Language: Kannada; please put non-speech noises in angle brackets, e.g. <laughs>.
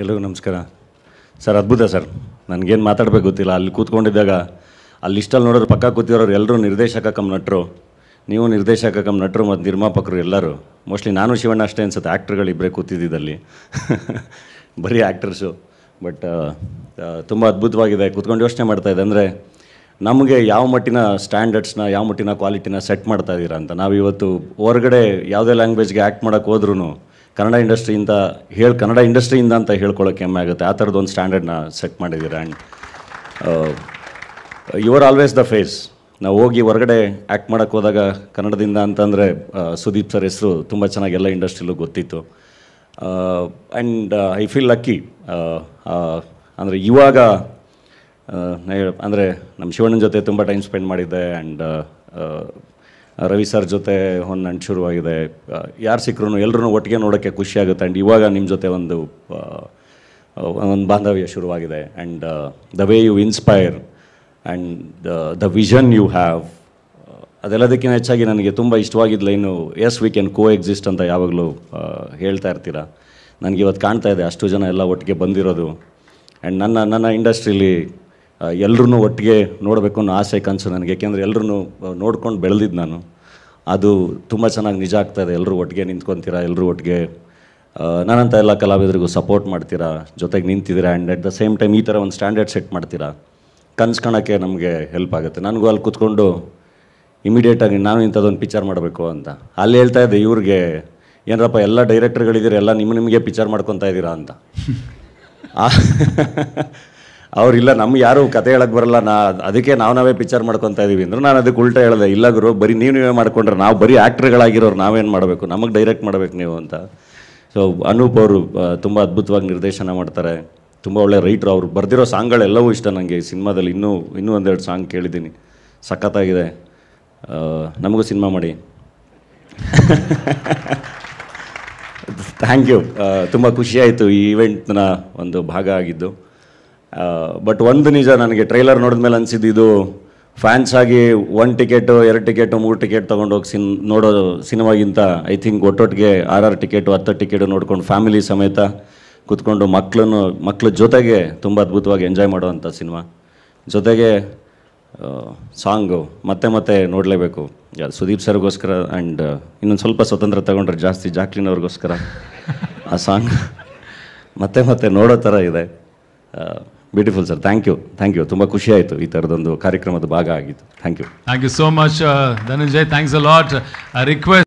ಎಲ್ರಿಗೂ ನಮಸ್ಕಾರ ಸರ್ ಅದ್ಭುತ ಸರ್ ನನಗೇನು ಮಾತಾಡಬೇಕು ಗೊತ್ತಿಲ್ಲ ಅಲ್ಲಿ ಕೂತ್ಕೊಂಡಿದ್ದಾಗ ಅಲ್ಲಿ ಇಷ್ಟಲ್ಲಿ ನೋಡೋರು ಪಕ್ಕ ಕೂತಿರೋರು ಎಲ್ಲರೂ ನಿರ್ದೇಶಕ ಕಮ್ ನಟರು ನೀವು ನಿರ್ದೇಶಕ ಕಮ್ ನಟರು ಮತ್ತು ನಿರ್ಮಾಪಕರು ಎಲ್ಲರೂ ಮೋಸ್ಟ್ಲಿ ನಾನು ಶಿವಣ್ಣ ಅಷ್ಟೇ ಅನ್ಸುತ್ತೆ ಆ್ಯಕ್ಟ್ರುಗಳು ಇಬ್ಬರೇ ಕೂತಿದ್ದಲ್ಲಿ <laughs> ಬರೀ ಆ್ಯಕ್ಟರ್ಸು ಬಟ್ ತುಂಬ ಅದ್ಭುತವಾಗಿದೆ ಕೂತ್ಕೊಂಡು ಯೋಚನೆ ಮಾಡ್ತಾಯಿದೆ ಅಂದರೆ ನಮಗೆ ಯಾವ ಮಟ್ಟಿನ ಸ್ಟ್ಯಾಂಡರ್ಡ್ಸ್ನ ಯಾವ ಮಟ್ಟಿನ ಕ್ವಾಲಿಟಿನ ಸೆಟ್ ಮಾಡ್ತಾ ಇದ್ದೀರಾ ಅಂತ ನಾವಿವತ್ತು ಹೊರಗಡೆ ಯಾವುದೇ ಲ್ಯಾಂಗ್ವೇಜ್ಗೆ ಆ್ಯಕ್ಟ್ ಮಾಡೋಕ್ಕೆ ಹೋದ್ರೂ ಕನ್ನಡ ಇಂಡಸ್ಟ್ರಿಯಿಂದ ಹೇಳಿ ಕನ್ನಡ ಇಂಡಸ್ಟ್ರಿಯಿಂದ ಅಂತ ಹೇಳ್ಕೊಳ್ಳೋಕೆ ಹೆಮ್ಮೆ ಆಗುತ್ತೆ ಆ ಥರದ್ದೊಂದು ಸ್ಟ್ಯಾಂಡರ್ಡ್ನ ಸೆಟ್ ಮಾಡಿದ್ದೀರಾ and you are always the face ನಾವು ಹೋಗಿ ಹೊರಗಡೆ ಆ್ಯಕ್ಟ್ ಮಾಡೋಕ್ಕೆ ಹೋದಾಗ ಕನ್ನಡದಿಂದ ಅಂತಂದರೆ ಸುದೀಪ್ ಸರ್ ಹೆಸರು ತುಂಬ ಚೆನ್ನಾಗಿ ಎಲ್ಲ ಇಂಡಸ್ಟ್ರಿಲೂ ಗೊತ್ತಿತ್ತು ಆ್ಯಂಡ್ ಐ ಫೀಲ್ ಲಕ್ಕಿ ಅಂದರೆ ಇವಾಗ ಅಂದರೆ ನಮ್ಮ ಶಿವಣ್ಣನ ಜೊತೆ ತುಂಬ ಟೈಮ್ ಸ್ಪೆಂಡ್ ಮಾಡಿದ್ದೆ ಆ್ಯಂಡ್ ರವಿ ಸರ್ ಜೊತೆ ನಂಟು ಶುರುವಾಗಿದೆ ಯಾರು ಸಿಕ್ಕರೂ ಎಲ್ಲರೂ ಒಟ್ಟಿಗೆ ನೋಡೋಕ್ಕೆ ಖುಷಿಯಾಗುತ್ತೆ ಆ್ಯಂಡ್ ಇವಾಗ ನಿಮ್ಮ ಜೊತೆ ಒಂದು ಒಂದು ಬಾಂಧವ್ಯ ಶುರುವಾಗಿದೆ and the way you inspire and the the vision you have ಅದೆಲ್ಲದಕ್ಕಿಂತ ಹೆಚ್ಚಾಗಿ ನನಗೆ ತುಂಬ ಇಷ್ಟವಾಗಿದ್ದ line yes we can coexist ಅಂತ ಯಾವಾಗಲೂ ಹೇಳ್ತಾ ಇರ್ತೀರ ನನಗೆ ಇವತ್ತು ಕಾಣ್ತಾ ಇದೆ ಅಷ್ಟು ಜನ ಎಲ್ಲ ಒಟ್ಟಿಗೆ ಬಂದಿರೋದು ಆ್ಯಂಡ್ ನನ್ನ ನನ್ನ ಇಂಡಸ್ಟ್ರೀಲಿ ಎಲ್ಲರೂ ಒಟ್ಟಿಗೆ ನೋಡಬೇಕು ಅನ್ನೋ ಆಸೆ ಕನಸು ನನಗೆ ಏಕೆಂದರೆ ಎಲ್ಲರೂ ನೋಡ್ಕೊಂಡು ಬೆಳೆದಿದ್ದು ನಾನು ಅದು ತುಂಬ ಚೆನ್ನಾಗಿ ನಿಜ ಆಗ್ತಾಯಿದೆ ಎಲ್ಲರೂ ಒಟ್ಟಿಗೆ ನಿಂತ್ಕೊತೀರಾ ಎಲ್ಲರೂ ಒಟ್ಟಿಗೆ ನಾನಂತ ಎಲ್ಲ ಕಲಾವಿದರಿಗೂ ಸಪೋರ್ಟ್ ಮಾಡ್ತೀರಾ ಜೊತೆಗೆ ನಿಂತಿದ್ದೀರಾ and at the same time ಈ ಥರ ಒಂದು ಸ್ಟ್ಯಾಂಡರ್ಡ್ ಸೆಟ್ ಮಾಡ್ತೀರಾ ಕನ್ಸ್ಕೊಳ್ಳೋಕ್ಕೆ ನಮಗೆ ಹೆಲ್ಪ್ ಆಗುತ್ತೆ ನನಗೂ ಅಲ್ಲಿ ಕೂತ್ಕೊಂಡು ಇಮಿಡಿಯೇಟಾಗಿ ನಾನು ಇಂಥದ್ದೊಂದು ಪಿಚ್ಚರ್ ಮಾಡಬೇಕು ಅಂತ ಅಲ್ಲಿ ಹೇಳ್ತಾ ಇದ್ದೆ ಇವ್ರಿಗೆ ಏನರಪ್ಪ ಎಲ್ಲ ಡೈರೆಕ್ಟರ್ಗಳಿದ್ದೀರಾ ಎಲ್ಲ ನಿಮ್ಮ ನಿಮಗೆ ಪಿಚ್ಚರ್ ಮಾಡ್ಕೊತಾ ಇದ್ದೀರಾ ಅಂತ ಅವ್ರಿಲ್ಲ ನಮ್ಗೆ ಯಾರು ಕತೆ ಹೇಳಕ್ಕೆ ಬರಲ್ಲ ನಾ ಅದಕ್ಕೆ ನಾವು ನಾವೇ ಪಿಚ್ಚರ್ ಮಾಡ್ಕೊತಾ ಇದೀವಿ ಅಂದ್ರೆ ನಾನು ಅದಕ್ಕೆ ಉಲ್ಟಾ ಹೇಳಿದೆ ಇಲ್ಲ ಗುರು ಬರೀ ನೀವು ನೀವೇ ಮಾಡ್ಕೊಂಡ್ರೆ ನಾವು ಬರೀ ಆ್ಯಕ್ಟ್ರ್ಗಳಾಗಿರೋರು ನಾವೇನು ಮಾಡಬೇಕು ನಮಗೆ ಡೈರೆಕ್ಟ್ ಮಾಡಬೇಕು ನೀವು ಅಂತ ಸೊ ಅನೂಪ್ ಅವರು ತುಂಬ ಅದ್ಭುತವಾಗಿ ನಿರ್ದೇಶನ ಮಾಡ್ತಾರೆ ತುಂಬ ಒಳ್ಳೆ ರೈಟ್ರು ಅವ್ರು ಬರೆದಿರೋ ಸಾಂಗ್ಗಳೆಲ್ಲವೂ ಇಷ್ಟ ನನಗೆ ಸಿನಿಮಾದಲ್ಲಿ ಇನ್ನೂ ಇನ್ನೂ ಒಂದೆರಡು ಸಾಂಗ್ ಕೇಳಿದ್ದೀನಿ ಸಖತ್ತಾಗಿದೆ ನಮಗೂ ಸಿನಿಮಾ ಮಾಡಿ ಥ್ಯಾಂಕ್ ಯು ತುಂಬ ಖುಷಿಯಾಯಿತು ಈ ಇವೆಂಟ್ನ ಒಂದು ಭಾಗ ಆಗಿದ್ದು ಬಟ್ ಒಂದು ನಿಜ ನನಗೆ ಟ್ರೈಲರ್ ನೋಡಿದ ಮೇಲೆ ಅನಿಸಿದ್ದು ಇದು ಫ್ಯಾನ್ಸ್ ಆಗಿ ಒನ್ ಟಿಕೆಟು ಎರಡು ಟಿಕೆಟು ಮೂರು ಟಿಕೆಟ್ ತೊಗೊಂಡೋಗಿ ಸಿನ್ ನೋಡೋ ಸಿನಿಮಾಗಿಂತ ಐ ಥಿಂಕ್ ಒಟ್ಟೊಟ್ಟಿಗೆ ಆರು ಆರು ಟಿಕೆಟು ಹತ್ತು ಟಿಕೆಟು ನೋಡ್ಕೊಂಡು ಫ್ಯಾಮಿಲಿ ಸಮೇತ ಕೂತ್ಕೊಂಡು ಮಕ್ಕಳನ್ನು ಮಕ್ಕಳ ಜೊತೆಗೆ ತುಂಬ ಅದ್ಭುತವಾಗಿ ಎಂಜಾಯ್ ಮಾಡುವಂಥ ಸಿನಿಮಾ ಜೊತೆಗೆ ಸಾಂಗು ಮತ್ತೆ ಮತ್ತೆ ನೋಡಲೇಬೇಕು ಸುದೀಪ್ ಸರ್ಗೋಸ್ಕರ ಆ್ಯಂಡ್ ಇನ್ನೊಂದು ಸ್ವಲ್ಪ ಸ್ವತಂತ್ರ ತಗೊಂಡ್ರೆ ಜಾಸ್ತಿ ಜಾಕ್ಲಿನ್ ಅವ್ರಿಗೋಸ್ಕರ ಆ ಸಾಂಗ್ ಮತ್ತೆ ಮತ್ತೆ ನೋಡೋ ಥರ ಇದೆ beautiful sir thank you thank you ತುಂಬ ಆಯ್ತು ಈ ಥರದೊಂದು ಕಾರ್ಯಕ್ರಮದ ಭಾಗ ಆಗಿತ್ತು thank you thank you so much Dhananjay thanks a lot request